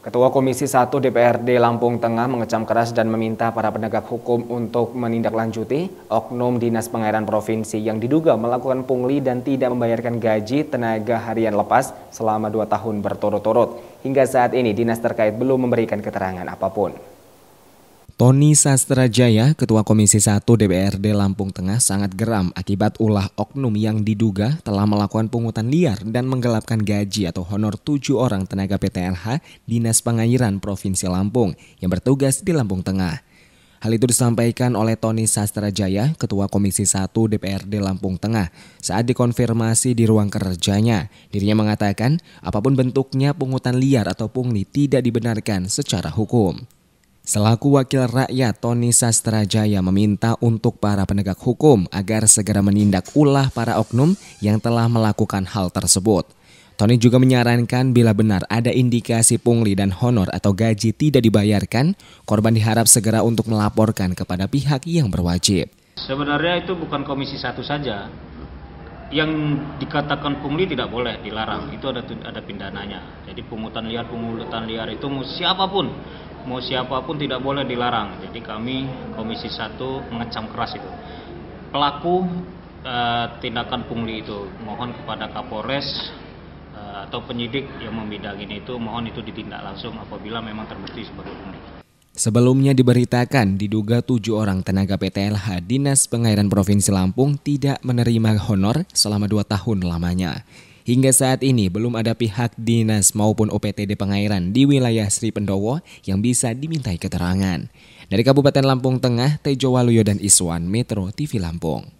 Ketua Komisi 1 DPRD Lampung Tengah mengecam keras dan meminta para penegak hukum untuk menindaklanjuti oknum Dinas Pengairan Provinsi yang diduga melakukan pungli dan tidak membayarkan gaji tenaga harian lepas selama dua tahun berturut-turut. Hingga saat ini dinas terkait belum memberikan keterangan apapun. Tony Sastrajaya, Ketua Komisi 1 DPRD Lampung Tengah sangat geram akibat ulah oknum yang diduga telah melakukan pungutan liar dan menggelapkan gaji atau honor tujuh orang tenaga PTLH Dinas Pengairan Provinsi Lampung yang bertugas di Lampung Tengah. Hal itu disampaikan oleh Tony Sastrajaya, Ketua Komisi 1 DPRD Lampung Tengah, saat dikonfirmasi di ruang kerjanya. Dirinya mengatakan, apapun bentuknya pungutan liar atau pungli tidak dibenarkan secara hukum. Selaku wakil rakyat, Tony Sastrajaya meminta untuk para penegak hukum agar segera menindak ulah para oknum yang telah melakukan hal tersebut. Tony juga menyarankan bila benar ada indikasi pungli dan honor atau gaji tidak dibayarkan, korban diharap segera untuk melaporkan kepada pihak yang berwajib. Sebenarnya itu bukan komisi satu saja. Yang dikatakan pungli tidak boleh dilarang, itu ada ada pindananya. Jadi pungutan liar, pungutan liar itu siapapun mau siapapun tidak boleh dilarang. Jadi kami Komisi 1 mengecam keras itu. Pelaku eh, tindakan pungli itu mohon kepada Kapolres e, atau penyidik yang membidangi itu mohon itu ditindak langsung apabila memang terbukti sebagai pungli. Sebelumnya diberitakan diduga tujuh orang tenaga PTLH Dinas Pengairan Provinsi Lampung tidak menerima honor selama dua tahun lamanya. Hingga saat ini belum ada pihak dinas maupun OPTD pengairan di wilayah Sri Pendowo yang bisa dimintai keterangan. Dari Kabupaten Lampung Tengah, Tejo Waluyo dan Iswan, Metro TV Lampung.